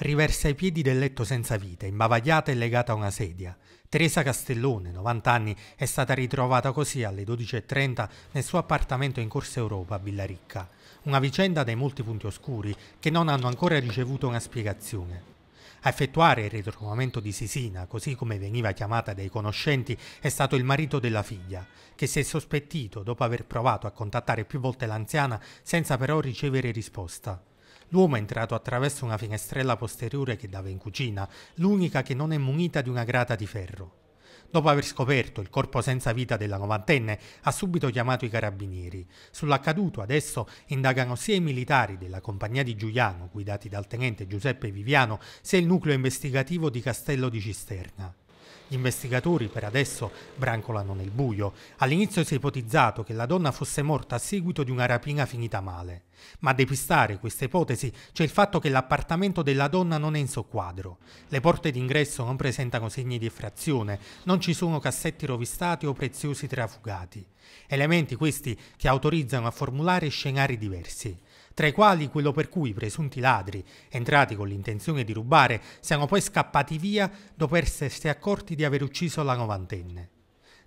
Riversa ai piedi del letto senza vita, imbavagliata e legata a una sedia. Teresa Castellone, 90 anni, è stata ritrovata così alle 12.30 nel suo appartamento in Corsa Europa a Villaricca. Una vicenda dai molti punti oscuri che non hanno ancora ricevuto una spiegazione. A effettuare il ritrovamento di Sisina, così come veniva chiamata dai conoscenti, è stato il marito della figlia, che si è sospettito dopo aver provato a contattare più volte l'anziana senza però ricevere risposta. L'uomo è entrato attraverso una finestrella posteriore che dava in cucina, l'unica che non è munita di una grata di ferro. Dopo aver scoperto il corpo senza vita della novantenne, ha subito chiamato i carabinieri. Sull'accaduto adesso indagano sia i militari della compagnia di Giuliano, guidati dal tenente Giuseppe Viviano, sia il nucleo investigativo di Castello di Cisterna. Gli investigatori per adesso brancolano nel buio. All'inizio si è ipotizzato che la donna fosse morta a seguito di una rapina finita male. Ma a depistare questa ipotesi c'è il fatto che l'appartamento della donna non è in soquadro. Le porte d'ingresso non presentano segni di effrazione, non ci sono cassetti rovistati o preziosi trafugati. Elementi questi che autorizzano a formulare scenari diversi tra i quali quello per cui i presunti ladri, entrati con l'intenzione di rubare, siano poi scappati via dopo essersi accorti di aver ucciso la novantenne.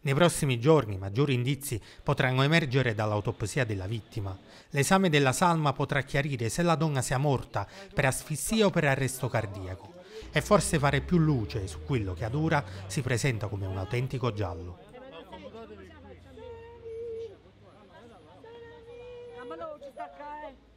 Nei prossimi giorni maggiori indizi potranno emergere dall'autopsia della vittima. L'esame della salma potrà chiarire se la donna sia morta per asfissia o per arresto cardiaco e forse fare più luce su quello che ad ora si presenta come un autentico giallo. Amalo, ci sta